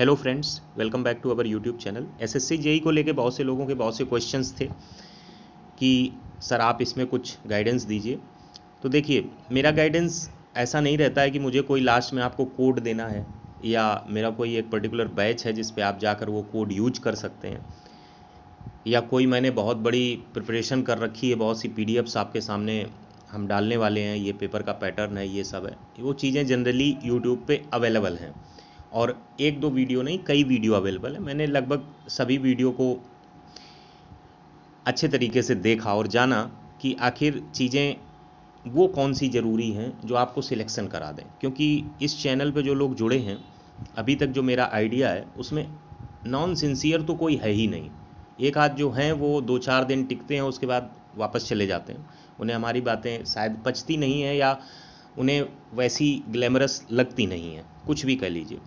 hello friends welcome back to our YouTube channel SSC JE को लेके बहुत से लोगों के बहुत से क्वेश्चंस थे कि सर आप इसमें कुछ गाइडेंस दीजिए तो देखिए मेरा गाइडेंस ऐसा नहीं रहता है कि मुझे कोई लास्ट में आपको कोड देना है या मेरा कोई एक पर्टिकुलर बैच है जिस आप जाकर वो कोड यूज कर सकते हैं या कोई मैंने बहुत बड़ी प्रिपरेशन कर रखी है बहुत सी पी आपके सामने हम डालने वाले हैं ये पेपर का पैटर्न है ये सब है वो चीज़ें जनरली यूट्यूब पर अवेलेबल हैं और एक दो वीडियो नहीं कई वीडियो अवेलेबल है मैंने लगभग सभी वीडियो को अच्छे तरीके से देखा और जाना कि आखिर चीज़ें वो कौन सी ज़रूरी हैं जो आपको सिलेक्शन करा दें क्योंकि इस चैनल पे जो लोग जुड़े हैं अभी तक जो मेरा आइडिया है उसमें नॉन सिंसियर तो कोई है ही नहीं एक आध जो हैं वो दो चार दिन टिकते हैं उसके बाद वापस चले जाते हैं उन्हें हमारी बातें शायद पचती नहीं है या उन्हें वैसी ग्लैमरस लगती नहीं है कुछ भी कह लीजिए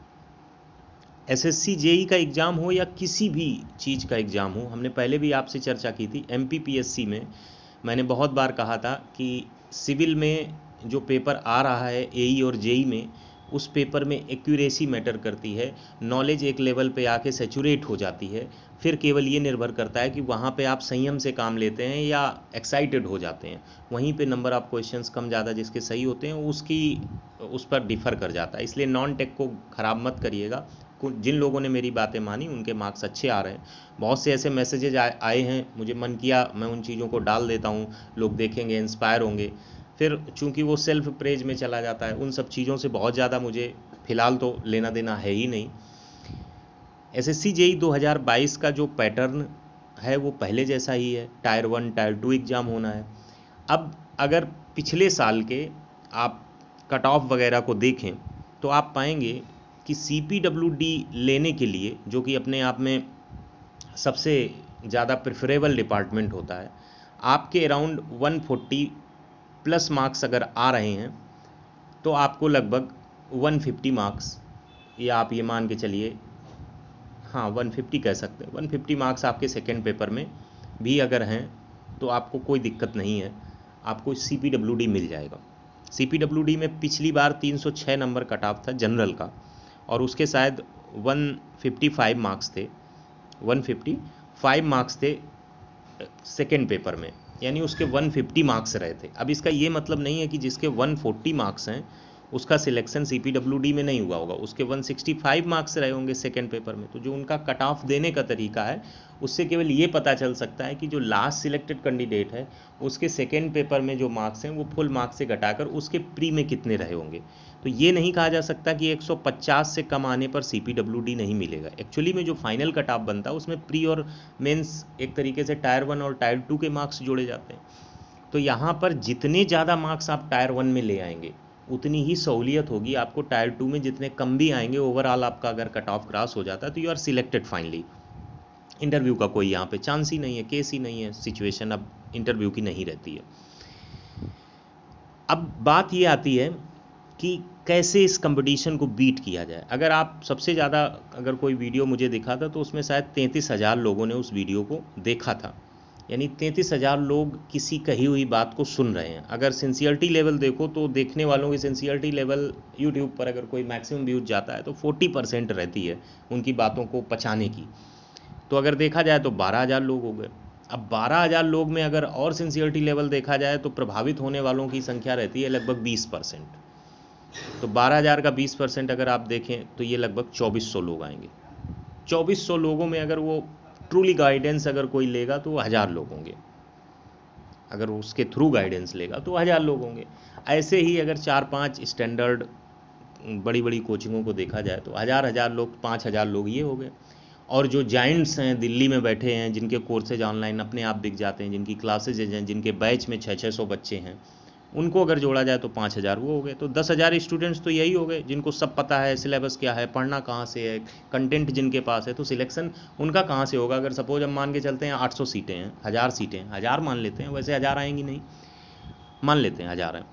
एसएससी जेई e का एग्ज़ाम हो या किसी भी चीज़ का एग्ज़ाम हो हमने पहले भी आपसे चर्चा की थी एमपीपीएससी में मैंने बहुत बार कहा था कि सिविल में जो पेपर आ रहा है एई e और जेई e में उस पेपर में एक्यूरेसी मैटर करती है नॉलेज एक लेवल पे आके सेचूरेट हो जाती है फिर केवल ये निर्भर करता है कि वहाँ पे आप संयम से काम लेते हैं या एक्साइटेड हो जाते हैं वहीं पे नंबर ऑफ क्वेश्चंस कम ज़्यादा जिसके सही होते हैं उसकी उस पर डिफ़र कर जाता है इसलिए नॉन टेक को ख़राब मत करिएगा जिन लोगों ने मेरी बातें मानी उनके मार्क्स अच्छे आ रहे हैं बहुत से ऐसे मैसेजेज आए हैं मुझे मन किया मैं उन चीज़ों को डाल देता हूँ लोग देखेंगे इंस्पायर होंगे फिर चूंकि वो सेल्फ प्रेज में चला जाता है उन सब चीज़ों से बहुत ज़्यादा मुझे फ़िलहाल तो लेना देना है ही नहीं एस एस सी जेई दो का जो पैटर्न है वो पहले जैसा ही है tier one tier two exam होना है अब अगर पिछले साल के आप कट ऑफ वगैरह को देखें तो आप पाएंगे कि सी लेने के लिए जो कि अपने आप में सबसे ज़्यादा प्रेफरेबल डिपार्टमेंट होता है आपके अराउंड 140 प्लस मार्क्स अगर आ रहे हैं तो आपको लगभग 150 मार्क्स या आप ये मान के चलिए हाँ 150 कह सकते हैं 150 मार्क्स आपके सेकेंड पेपर में भी अगर हैं तो आपको कोई दिक्कत नहीं है आपको सी मिल जाएगा सी में पिछली बार 306 नंबर कट ऑफ था जनरल का और उसके शायद 155 मार्क्स थे 155 मार्क्स थे सेकेंड पेपर में यानी उसके 150 मार्क्स रहे थे अब इसका ये मतलब नहीं है कि जिसके 140 मार्क्स हैं उसका सिलेक्शन सी में नहीं हुआ होगा उसके 165 मार्क्स रहे होंगे सेकेंड पेपर में तो जो उनका कट ऑफ देने का तरीका है उससे केवल ये पता चल सकता है कि जो लास्ट सिलेक्टेड कैंडिडेट है उसके सेकेंड पेपर में जो मार्क्स हैं वो फुल मार्क्स से घटाकर उसके प्री में कितने रहे होंगे तो ये नहीं कहा जा सकता कि 150 से कम आने पर सी नहीं मिलेगा एक्चुअली में जो फाइनल कट ऑफ बनता है उसमें प्री और मेन्स एक तरीके से टायर वन और टायर टू के मार्क्स जोड़े जाते हैं तो यहाँ पर जितने ज़्यादा मार्क्स आप टायर वन में ले आएंगे उतनी ही सहूलियत होगी आपको टायर टू में जितने कम भी आएंगे ओवरऑल आपका अगर कट ऑफ क्रॉस हो जाता है तो you are selected finally interview का कोई यहाँ पे चांस ही नहीं है केस ही नहीं है सिचुएशन अब इंटरव्यू की नहीं रहती है अब बात ये आती है कि कैसे इस कंपटीशन को बीट किया जाए अगर आप सबसे ज़्यादा अगर कोई वीडियो मुझे दिखा था तो उसमें शायद तैंतीस हज़ार लोगों ने उस वीडियो को देखा था यानी तैंतीस हज़ार लोग किसी कही हुई बात को सुन रहे हैं अगर सेंसियरटी लेवल देखो तो देखने वालों की सिंसियरिटी लेवल यूट्यूब पर अगर कोई मैक्सिमम व्यूज जाता है तो फोर्टी परसेंट रहती है उनकी बातों को पचाने की तो अगर देखा जाए तो बारह हज़ार लोग हो गए अब बारह हज़ार लोग में अगर और सिंसियरिटी लेवल देखा जाए तो प्रभावित होने वालों की संख्या रहती है लगभग बीस परसेंट तो बारह हज़ार का बीस परसेंट अगर आप देखें तो ये लगभग चौबीस सौ लोग आएंगे चौबीस सौ लोगों में अगर वो ट्रूली गाइडेंस अगर कोई लेगा तो हज़ार लोग होंगे अगर उसके थ्रू गाइडेंस लेगा तो हज़ार लोग होंगे ऐसे ही अगर चार पांच स्टैंडर्ड बड़ी बड़ी कोचिंगों को देखा जाए तो हज़ार हज़ार लोग पाँच हज़ार लोग ये हो गए और जो जाइंट्स हैं दिल्ली में बैठे हैं जिनके कोर्सेज ऑनलाइन अपने आप बिक जाते हैं जिनकी क्लासेज हैं जिनके बैच में छः छः सौ बच्चे हैं उनको अगर जोड़ा जाए तो पाँच हज़ार वो हो गए तो दस हज़ार स्टूडेंट्स तो यही हो गए जिनको सब पता है सिलेबस क्या है पढ़ना कहाँ से है कंटेंट जिनके पास है तो सिलेक्शन उनका कहाँ से होगा अगर सपोज हम मान के चलते हैं आठ सौ सीटें हैं हज़ार सीटें हैं हज़ार मान लेते हैं वैसे हज़ार आएंगी नहीं मान लेते हैं हज़ार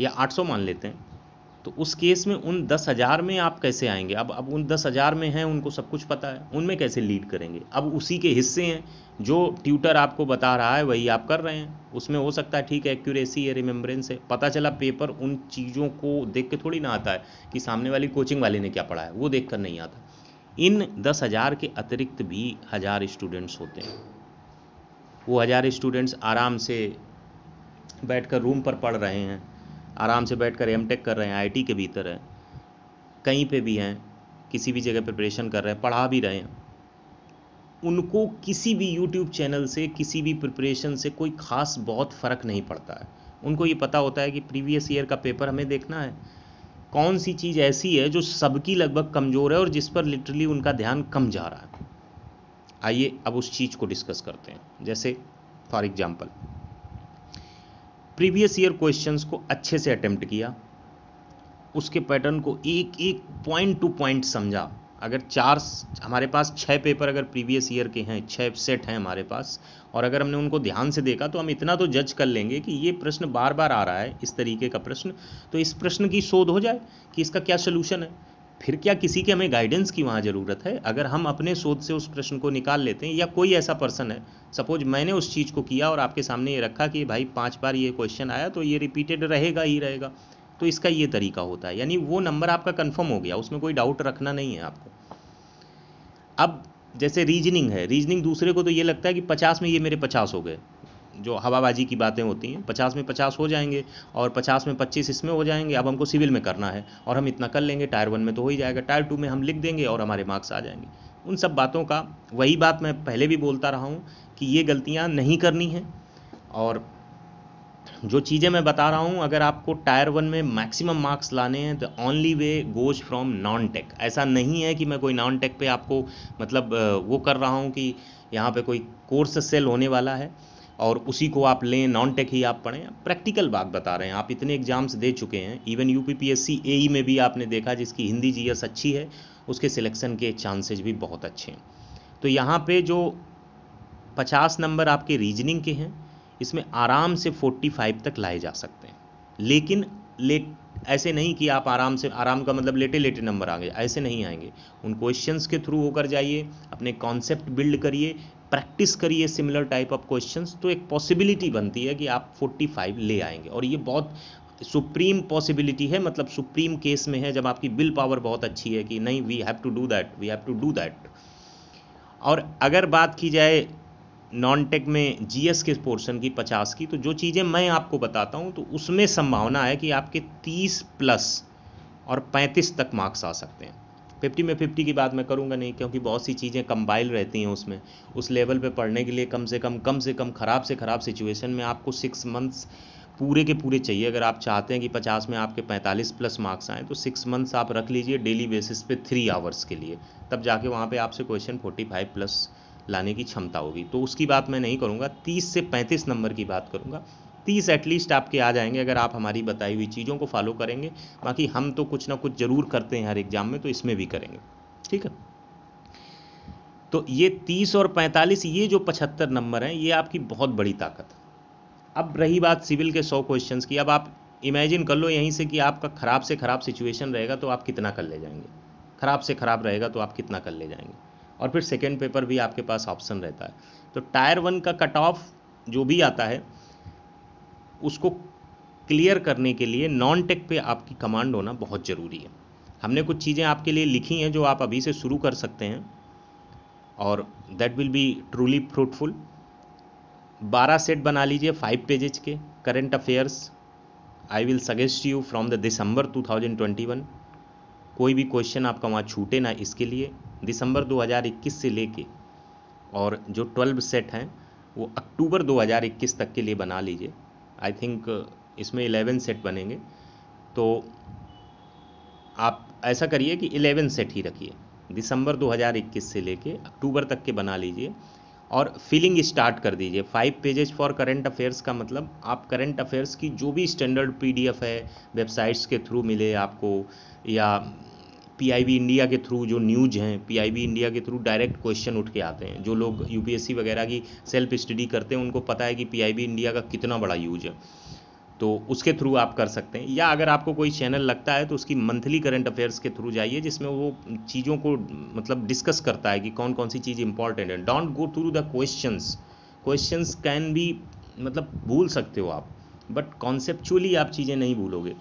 या आठ सौ मान लेते हैं तो उस केस में उन दस हज़ार में आप कैसे आएंगे अब अब उन दस हज़ार में हैं उनको सब कुछ पता है उनमें कैसे लीड करेंगे अब उसी के हिस्से हैं जो ट्यूटर आपको बता रहा है वही आप कर रहे हैं उसमें हो सकता है ठीक है एक्यूरेसी है रिमेम्बरेंस है पता चला पेपर उन चीज़ों को देख के थोड़ी ना आता है कि सामने वाली कोचिंग वाले ने क्या पढ़ा है वो देख कर नहीं आता इन दस हज़ार के अतिरिक्त भी हज़ार स्टूडेंट्स होते हैं वो हज़ार स्टूडेंट्स आराम से बैठकर रूम पर पढ़ रहे हैं आराम से बैठ कर एम कर रहे हैं आई के भीतर है कहीं पे भी हैं किसी भी जगह प्रिपरेशन कर रहे हैं पढ़ा भी रहे हैं उनको किसी भी यूट्यूब चैनल से किसी भी प्रिपरेशन से कोई ख़ास बहुत फ़र्क नहीं पड़ता है उनको ये पता होता है कि प्रीवियस ईयर का पेपर हमें देखना है कौन सी चीज़ ऐसी है जो सबकी लगभग कमज़ोर है और जिस पर लिटरली उनका ध्यान कम जा रहा है आइए अब उस चीज़ को डिस्कस करते हैं जैसे for example previous year questions को अच्छे से अटेम्प्ट किया उसके पैटर्न को एक एक पॉइंट टू पॉइंट समझा अगर चार हमारे पास छः पेपर अगर प्रीवियस ईयर के हैं छः सेट हैं हमारे पास और अगर हमने उनको ध्यान से देखा तो हम इतना तो जज कर लेंगे कि ये प्रश्न बार बार आ रहा है इस तरीके का प्रश्न तो इस प्रश्न की शोध हो जाए कि इसका क्या सलूशन है फिर क्या किसी के हमें गाइडेंस की वहाँ ज़रूरत है अगर हम अपने सोच से उस प्रश्न को निकाल लेते हैं या कोई ऐसा पर्सन है सपोज मैंने उस चीज़ को किया और आपके सामने ये रखा कि भाई पाँच बार ये क्वेश्चन आया तो ये रिपीटेड रहेगा ही रहेगा तो इसका ये तरीका होता है यानी वो नंबर आपका कन्फर्म हो गया उसमें कोई डाउट रखना नहीं है आपको अब जैसे रीजनिंग है रीजनिंग दूसरे को तो ये लगता है कि पचास में ये मेरे पचास हो गए जो हवाबाजी की बातें होती हैं पचास में पचास हो जाएंगे और पचास में पच्चीस इसमें हो जाएंगे अब हमको सिविल में करना है और हम इतना कर लेंगे टायर वन में तो हो ही जाएगा टायर टू में हम लिख देंगे और हमारे मार्क्स आ जाएंगे उन सब बातों का वही बात मैं पहले भी बोलता रहा हूँ कि ये गलतियाँ नहीं करनी हैं और जो चीज़ें मैं बता रहा हूँ अगर आपको टायर वन में मैक्सिमम मार्क्स लाने हैं तो only way goes from non tech ऐसा नहीं है कि मैं कोई नॉन टेक पे आपको मतलब वो कर रहा हूँ कि यहाँ पे कोई कोर्स सेल होने वाला है और उसी को आप लें नॉन टेक ही आप पढ़ें प्रैक्टिकल बात बता रहे हैं आप इतने एग्ज़ाम्स दे चुके हैं even U P P A में भी आपने देखा जिसकी हिंदी जी अच्छी है उसके सिलेक्शन के चांसेज भी बहुत अच्छे हैं तो यहाँ पर जो पचास नंबर आपके रीजनिंग के हैं इसमें आराम से फोर्टी फाइव तक लाए जा सकते हैं लेकिन लेट ऐसे नहीं कि आप आराम से आराम का मतलब लेटे लेटे नंबर आ गए ऐसे नहीं आएंगे उन क्वेश्चंस के थ्रू होकर जाइए अपने कॉन्सेप्ट बिल्ड करिए प्रैक्टिस करिए सिमिलर टाइप ऑफ क्वेश्चन तो एक पॉसिबिलिटी बनती है कि आप 45 ले आएंगे और ये बहुत सुप्रीम पॉसिबिलिटी है मतलब सुप्रीम केस में है जब आपकी विल पावर बहुत अच्छी है कि नहीं we have to do that we have to do that और अगर बात की जाए नॉन टेक में जीएस के पोर्शन की पचास की तो जो चीज़ें मैं आपको बताता हूँ तो उसमें संभावना है कि आपके तीस प्लस और पैंतीस तक मार्क्स आ सकते हैं फिफ्टी में फिफ्टी की बात मैं करूँगा नहीं क्योंकि बहुत सी चीज़ें कंबाइल रहती हैं उसमें उस लेवल पे पढ़ने के लिए कम से कम कम से कम ख़राब से ख़राब सिचुएशन में आपको सिक्स मंथ्स पूरे के पूरे चाहिए अगर आप चाहते हैं कि पचास में आपके पैंतालीस प्लस मार्क्स आएँ तो सिक्स मंथ्स आप रख लीजिए डेली बेसिस पे थ्री आवर्स के लिए तब जाके वहाँ पे आपसे क्वेश्चन फोर्टी फाइव प्लस लाने की क्षमता होगी तो उसकी बात मैं नहीं करूँगा तीस से पैंतीस नंबर की बात करूँगा तीस एटलीस्ट आपके आ जाएंगे अगर आप हमारी बताई हुई चीज़ों को फॉलो करेंगे बाकी हम तो कुछ ना कुछ ज़रूर करते हैं हर एग्ज़ाम में तो इसमें भी करेंगे ठीक है तो ये तीस और पैंतालीस ये जो पचहत्तर नंबर हैं ये आपकी बहुत बड़ी ताकत है अब रही बात सिविल के सौ क्वेश्चन की अब आप इमेजिन कर लो यहीं से कि आपका ख़राब से ख़राब सिचुएशन रहेगा तो आप कितना कर ले जाएंगे ख़राब से ख़राब रहेगा तो आप कितना कर ले जाएंगे और फिर सेकेंड पेपर भी आपके पास ऑप्शन रहता है तो टायर वन का कट ऑफ जो भी आता है उसको क्लियर करने के लिए नॉन टेक पे आपकी कमांड होना बहुत ज़रूरी है हमने कुछ चीज़ें आपके लिए लिखी हैं जो आप अभी से शुरू कर सकते हैं और that will be truly fruitful बारह सेट बना लीजिए फाइव पेजेज के current affairs I will suggest you from the December 2021 कोई भी क्वेश्चन आपका वहाँ छूटे ना इसके लिए दिसंबर 2021 से लेके और जो 12 सेट हैं वो अक्टूबर 2021 तक के लिए बना लीजिए आई थिंक इसमें इलेवन सेट बनेंगे तो आप ऐसा करिए कि इलेवन सेट ही रखिए दिसंबर 2021 से लेके अक्टूबर तक के बना लीजिए और फिलिंग स्टार्ट कर दीजिए five pages for current affairs का मतलब आप करंट अफेयर्स की जो भी स्टैंडर्ड पीडीएफ है वेबसाइट्स के थ्रू मिले आपको या पीआईबी इंडिया के थ्रू जो न्यूज हैं पीआईबी इंडिया के थ्रू डायरेक्ट क्वेश्चन उठ के आते हैं जो लोग यूपीएससी वगैरह की सेल्फ स्टडी करते हैं उनको पता है कि पीआईबी इंडिया का कितना बड़ा यूज है तो उसके थ्रू आप कर सकते हैं या अगर आपको कोई चैनल लगता है तो उसकी मंथली करंट अफेयर्स के थ्रू जाइए जिसमें वो चीज़ों को मतलब डिस्कस करता है कि कौन कौन सी चीज़ इंपॉर्टेंट है don't go through the questions questions can भी मतलब भूल सकते हो आप बट कॉन्सेप्चुअली आप चीज़ें नहीं भूलोगे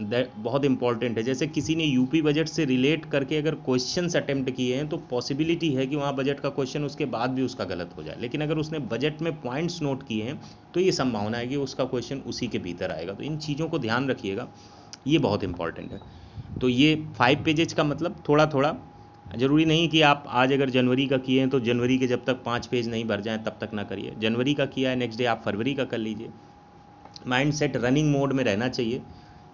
बहुत इंपॉर्टेंट है जैसे किसी ने यूपी बजट से रिलेट करके अगर क्वेश्चन अटैम्प्ट किए हैं तो पॉसिबिलिटी है कि वहाँ बजट का क्वेश्चन उसके बाद भी उसका गलत हो जाए लेकिन अगर उसने बजट में पॉइंट्स नोट किए हैं तो ये संभावना है कि उसका क्वेश्चन उसी के भीतर आएगा तो इन चीज़ों को ध्यान रखिएगा ये बहुत इंपॉर्टेंट है तो ये फाइव पेजेज का मतलब थोड़ा थोड़ा जरूरी नहीं कि आप आज अगर जनवरी का किए हैं तो जनवरी के जब तक पाँच पेज नहीं भर जाएँ तब तक ना करिए जनवरी का किया है नेक्स्ट डे आप फरवरी का कर लीजिए माइंड सेट रनिंग मोड में रहना चाहिए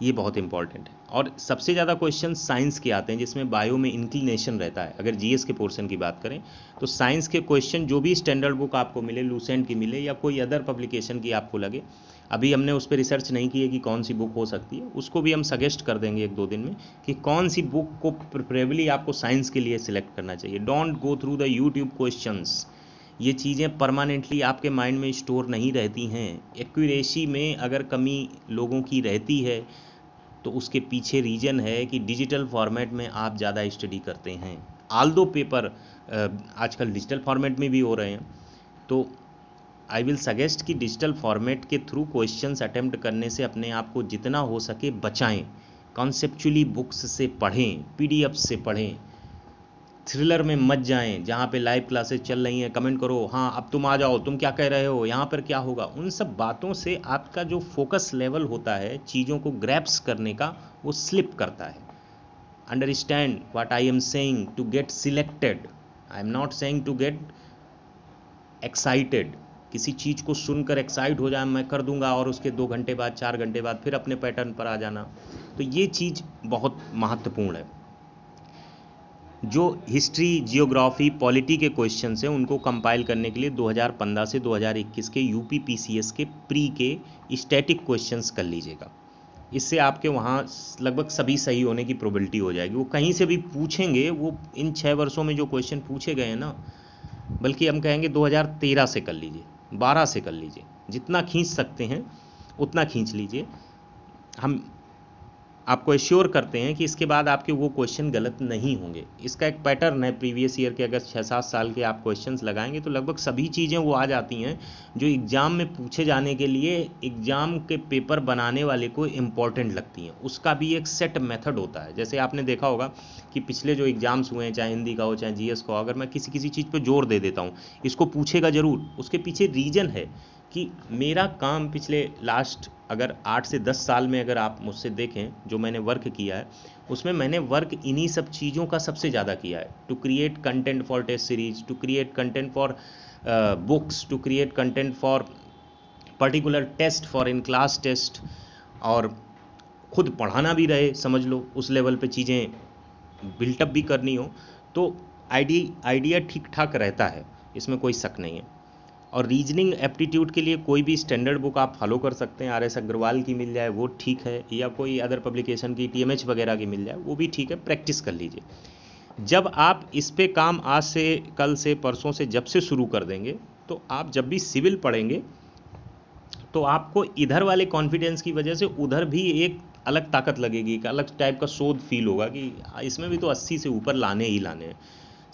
ये बहुत इंपॉर्टेंट है और सबसे ज़्यादा क्वेश्चन साइंस के आते हैं जिसमें बायो में इंक्लिनेशन रहता है अगर जीएस के पोर्शन की बात करें तो साइंस के क्वेश्चन जो भी स्टैंडर्ड बुक आपको मिले लूसेंट की मिले या कोई अदर पब्लिकेशन की आपको लगे अभी हमने उस पर रिसर्च नहीं की है कि कौन सी बुक हो सकती है उसको भी हम सजेस्ट कर देंगे एक दो दिन में कि कौन सी बुक को प्रेफरेबली आपको साइंस के लिए सिलेक्ट करना चाहिए don't go through the YouTube question ये चीज़ें परमानेंटली आपके माइंड में स्टोर नहीं रहती हैं एक्यूरेसी में अगर कमी लोगों की रहती है तो उसके पीछे रीज़न है कि डिजिटल फॉर्मेट में आप ज़्यादा स्टडी करते हैं आल दो पेपर आजकल डिजिटल फॉर्मेट में भी हो रहे हैं तो आई विल सजेस्ट कि डिजिटल फॉर्मेट के थ्रू क्वेश्चंस अटेम्प्ट करने से अपने आप को जितना हो सके बचाएं कॉन्सेप्चुअली बुक्स से पढ़ें पीडीएफ से पढ़ें थ्रिलर में मत जाएं जहाँ पे लाइव क्लासेस चल रही हैं कमेंट करो हाँ अब तुम आ जाओ तुम क्या कह रहे हो यहाँ पर क्या होगा उन सब बातों से आपका जो फोकस लेवल होता है चीज़ों को ग्रैप्स करने का वो स्लिप करता है understand what I am saying to get selected I am not saying to get excited किसी चीज़ को सुनकर एक्साइट हो जाए मैं कर दूंगा और उसके दो घंटे बाद चार घंटे बाद फिर अपने पैटर्न पर आ जाना तो ये चीज़ बहुत महत्वपूर्ण है जो हिस्ट्री जियोग्राफी पॉलिटी के क्वेश्चन हैं उनको कंपाइल करने के लिए 2015 से 2021 के यू के प्री के स्टैटिक क्वेश्चंस कर लीजिएगा इससे आपके वहाँ लगभग सभी सही होने की प्रोबेबिलिटी हो जाएगी वो कहीं से भी पूछेंगे वो इन छः वर्षों में जो क्वेश्चन पूछे गए हैं ना बल्कि हम कहेंगे 2013 से कर लीजिए 12 से कर लीजिए जितना खींच सकते हैं उतना खींच लीजिए हम आपको एश्योर करते हैं कि इसके बाद आपके वो क्वेश्चन गलत नहीं होंगे इसका एक पैटर्न है प्रीवियस ईयर के अगर छः सात साल के आप क्वेश्चन लगाएंगे तो लगभग सभी चीज़ें वो आ जाती हैं जो एग्ज़ाम में पूछे जाने के लिए एग्ज़ाम के पेपर बनाने वाले को इम्पॉर्टेंट लगती हैं उसका भी एक सेट मेथड होता है जैसे आपने देखा होगा कि पिछले जो एग्ज़ाम्स हुए हैं चाहे हिंदी का हो चाहे जी का हो अगर मैं किसी किसी चीज़ पर जोर दे देता हूँ इसको पूछेगा ज़रूर उसके पीछे रीज़न है कि मेरा काम पिछले लास्ट अगर आठ से दस साल में अगर आप मुझसे देखें जो मैंने वर्क किया है उसमें मैंने वर्क इन्हीं सब चीज़ों का सबसे ज़्यादा किया है to create content for test series to create content for books to create content for particular test for in class test और खुद पढ़ाना भी रहे समझ लो उस लेवल पे चीज़ें बिल्टअप भी करनी हो तो आइडिया आइडिया ठीक ठाक रहता है इसमें कोई शक नहीं है और रीजनिंग एप्टीट्यूड के लिए कोई भी स्टैंडर्ड बुक आप फॉलो कर सकते हैं आर एस अग्रवाल की मिल जाए वो ठीक है या कोई अदर पब्लिकेशन की टी वगैरह की मिल जाए वो भी ठीक है प्रैक्टिस कर लीजिए जब आप इस पे काम आज से कल से परसों से जब से शुरू कर देंगे तो आप जब भी सिविल पढ़ेंगे तो आपको इधर वाले कॉन्फिडेंस की वजह से उधर भी एक अलग ताकत लगेगी एक अलग टाइप का शोध फील होगा कि इसमें भी तो 80 से ऊपर लाने ही लाने हैं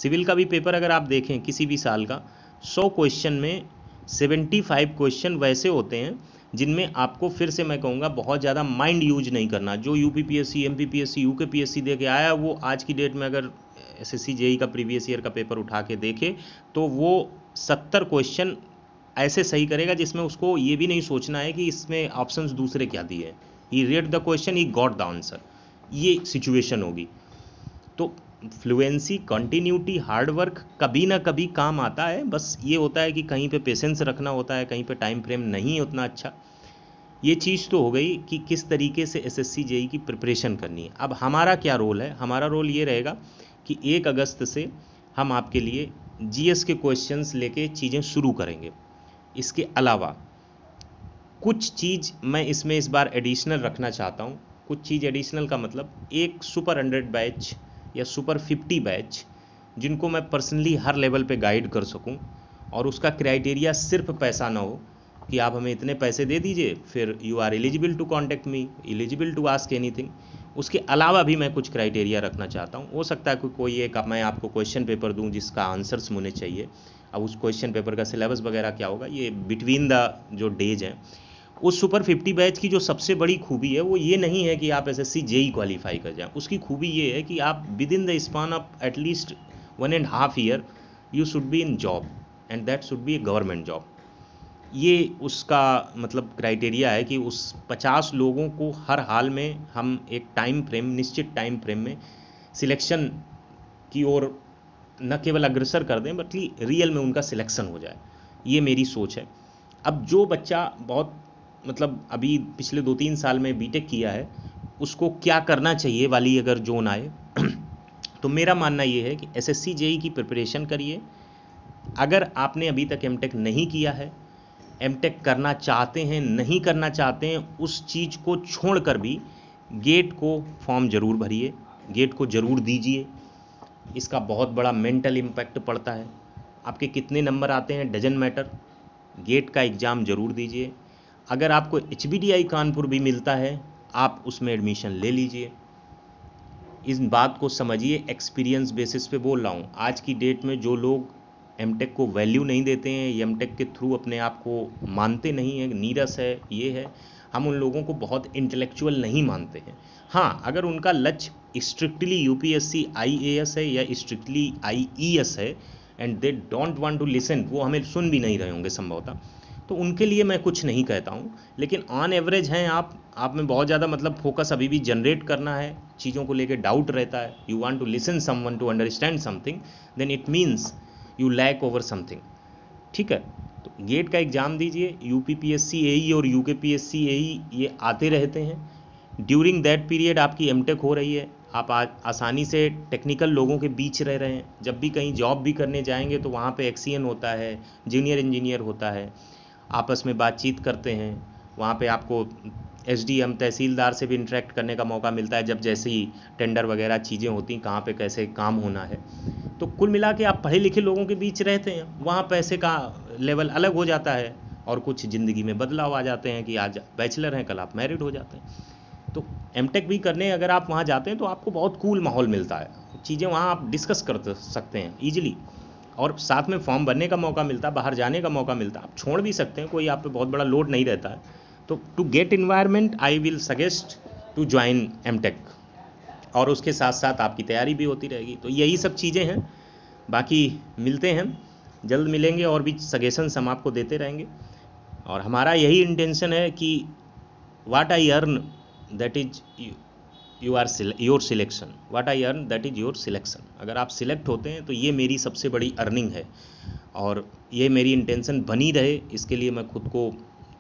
सिविल का भी पेपर अगर आप देखें किसी भी साल का सौ क्वेश्चन में सेवेंटी फाइव क्वेश्चन वैसे होते हैं जिनमें आपको फिर से मैं कहूँगा बहुत ज़्यादा माइंड यूज नहीं करना जो U P P S C M P P S C U K P S C दे के आया वो आज की डेट में अगर एस एस सी जेई का प्रीवियस ईयर का पेपर उठा के देखे तो वो सत्तर क्वेश्चन ऐसे सही करेगा जिसमें उसको ये भी नहीं सोचना है कि इसमें ऑप्शन दूसरे क्या दिए he read the question he got the answer ये सिचुएशन होगी तो फ्लुएंसी कंटिन्यूटी हार्डवर्क कभी ना कभी काम आता है बस ये होता है कि कहीं पे पेशेंस रखना होता है कहीं पे टाइम फ्रेम नहीं है उतना अच्छा ये चीज़ तो हो गई कि किस तरीके से एस एस e की प्रिपरेशन करनी है अब हमारा क्या रोल है हमारा रोल ये रहेगा कि एक अगस्त से हम आपके लिए जी के क्वेश्चंस लेके चीज़ें शुरू करेंगे इसके अलावा कुछ चीज़ मैं इसमें इस बार एडिशनल रखना चाहता हूँ कुछ चीज़ एडिशनल का मतलब एक सुपर हंड्रेड बैच या सुपर फिफ्टी बैच जिनको मैं पर्सनली हर लेवल पे गाइड कर सकूं और उसका क्राइटेरिया सिर्फ पैसा ना हो कि आप हमें इतने पैसे दे दीजिए फिर you are eligible to contact me eligible to ask anything उसके अलावा भी मैं कुछ क्राइटेरिया रखना चाहता हूँ हो सकता है कि कोई एक मैं आपको क्वेश्चन पेपर दूँ जिसका आंसर्स मुझे चाहिए अब उस क्वेश्चन पेपर का सिलेबस वगैरह क्या होगा ये बिटवीन द जो डेज हैं उस सुपर फिफ्टी बैच की जो सबसे बड़ी खूबी है वो ये नहीं है कि आप S S C JE qualify कर जाएं उसकी खूबी ये है कि आप within the span of at least one and half year you should be in job and that should be a government job ये उसका मतलब क्राइटेरिया है कि उस पचास लोगों को हर हाल में हम एक टाइम फ्रेम निश्चित टाइम फ्रेम में सिलेक्शन की ओर न केवल अग्रसर कर दें बल्कि रियल में उनका सिलेक्शन हो जाए ये मेरी सोच है अब जो बच्चा बहुत मतलब अभी पिछले दो तीन साल में बीटेक किया है उसको क्या करना चाहिए वाली अगर जोन आए तो मेरा मानना ये है कि एस एस e की प्रिपरेशन करिए अगर आपने अभी तक एम नहीं किया है एम करना चाहते हैं नहीं करना चाहते हैं उस चीज़ को छोड़ कर भी गेट को फॉर्म ज़रूर भरिए गेट को ज़रूर दीजिए इसका बहुत बड़ा मेंटल इम्पैक्ट पड़ता है आपके कितने नंबर आते हैं डजन मैटर गेट का एग्ज़ाम ज़रूर दीजिए अगर आपको एच कानपुर भी मिलता है आप उसमें एडमिशन ले लीजिए इस बात को समझिए एक्सपीरियंस बेसिस पे बोल रहा हूँ आज की डेट में जो लोग एम को वैल्यू नहीं देते हैं एम के थ्रू अपने आप को मानते नहीं हैं नीरस है ये है हम उन लोगों को बहुत इंटेलेक्चुअल नहीं मानते हैं हाँ अगर उनका लक्ष्य स्ट्रिक्टली यू पी है या स्ट्रिक्टली आई e है and they don't want to listen वो हमें सुन भी नहीं रहे होंगे संभवतः तो उनके लिए मैं कुछ नहीं कहता हूँ लेकिन ऑन एवरेज हैं आप आप में बहुत ज़्यादा मतलब फोकस अभी भी जनरेट करना है चीज़ों को लेके डाउट रहता है you want to listen someone to understand something then it means you lack over something ठीक है तो गेट का एग्ज़ाम दीजिए U P P S C A और U K P S C ए ये आते रहते हैं ड्यूरिंग दैट पीरियड आपकी एम टेक हो रही है आप आ, आसानी से टेक्निकल लोगों के बीच रह रहे हैं जब भी कहीं जॉब भी करने जाएंगे तो वहाँ पे एक्सीएन e होता है जूनियर इंजीनियर होता है आपस में बातचीत करते हैं वहाँ पे आपको एस डी एम तहसीलदार से भी इंटरेक्ट करने का मौका मिलता है जब जैसे ही टेंडर वगैरह चीज़ें होती कहाँ पर कैसे काम होना है तो कुल मिला के आप पढ़े लिखे लोगों के बीच रहते हैं वहाँ पैसे का लेवल अलग हो जाता है और कुछ ज़िंदगी में बदलाव आ जाते हैं कि आज बैचलर हैं कल आप मैरिड हो जाते हैं तो एम भी करने अगर आप वहाँ जाते हैं तो आपको बहुत कूल माहौल मिलता है चीज़ें वहाँ आप डिस्कस कर सकते हैं ईजिली और साथ में फॉर्म भरने का मौका मिलता है बाहर जाने का मौका मिलता है आप छोड़ भी सकते हैं कोई आप पे बहुत बड़ा लोड नहीं रहता है तो to get environment I will suggest to join M और उसके साथ साथ आपकी तैयारी भी होती रहेगी तो यही सब चीज़ें हैं बाकी मिलते हैं जल्द मिलेंगे और भी सजेशन्स हम आपको देते रहेंगे और हमारा यही इंटेंशन है कि what I earn that is you are your selection what I earn that is your selection अगर आप सिलेक्ट होते हैं तो ये मेरी सबसे बड़ी अर्निंग है और ये मेरी इंटेंशन बनी रहे इसके लिए मैं खुद को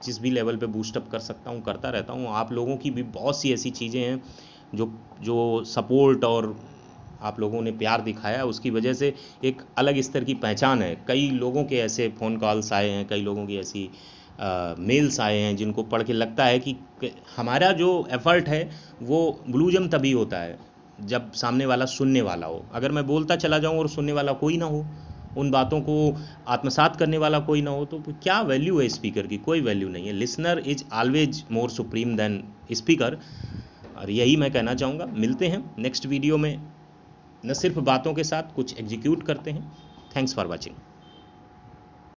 जिस भी लेवल पे बूस्टअप कर सकता हूँ करता रहता हूँ आप लोगों की भी बहुत सी ऐसी चीज़ें हैं जो जो सपोर्ट और आप लोगों ने प्यार दिखाया उसकी वजह से एक अलग स्तर की पहचान है कई लोगों के ऐसे फ़ोन कॉल्स आए हैं कई लोगों की ऐसी मेल्स आए हैं जिनको पढ़ के लगता है कि हमारा जो एफ़र्ट है वो ब्लूजम तभी होता है जब सामने वाला सुनने वाला हो अगर मैं बोलता चला जाऊँ और सुनने वाला कोई ना हो उन बातों को आत्मसात करने वाला कोई ना हो तो क्या वैल्यू है स्पीकर की कोई वैल्यू नहीं है listener is always more supreme than speaker और यही मैं कहना चाहूँगा मिलते हैं नेक्स्ट वीडियो में न सिर्फ बातों के साथ कुछ एग्जीक्यूट करते हैं थैंक्स फॉर वॉचिंग